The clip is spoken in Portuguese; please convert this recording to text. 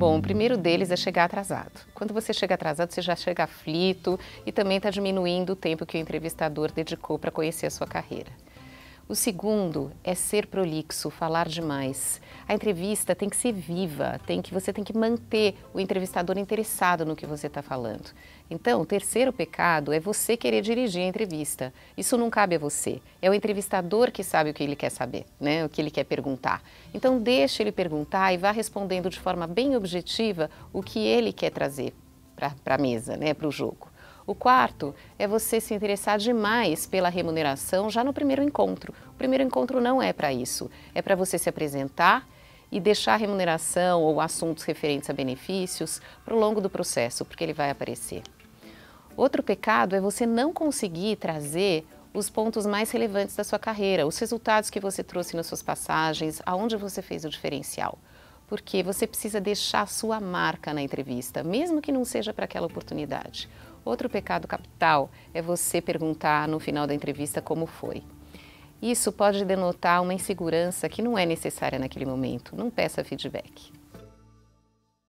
Bom, o primeiro deles é chegar atrasado. Quando você chega atrasado, você já chega aflito e também está diminuindo o tempo que o entrevistador dedicou para conhecer a sua carreira. O segundo é ser prolixo, falar demais. A entrevista tem que ser viva, tem que você tem que manter o entrevistador interessado no que você está falando. Então, o terceiro pecado é você querer dirigir a entrevista. Isso não cabe a você. É o entrevistador que sabe o que ele quer saber, né? O que ele quer perguntar. Então, deixe ele perguntar e vá respondendo de forma bem objetiva o que ele quer trazer para a mesa, né? Para o jogo. O quarto é você se interessar demais pela remuneração já no primeiro encontro. O primeiro encontro não é para isso, é para você se apresentar e deixar remuneração ou assuntos referentes a benefícios para o longo do processo, porque ele vai aparecer. Outro pecado é você não conseguir trazer os pontos mais relevantes da sua carreira, os resultados que você trouxe nas suas passagens, aonde você fez o diferencial porque você precisa deixar sua marca na entrevista, mesmo que não seja para aquela oportunidade. Outro pecado capital é você perguntar no final da entrevista como foi. Isso pode denotar uma insegurança que não é necessária naquele momento. Não peça feedback.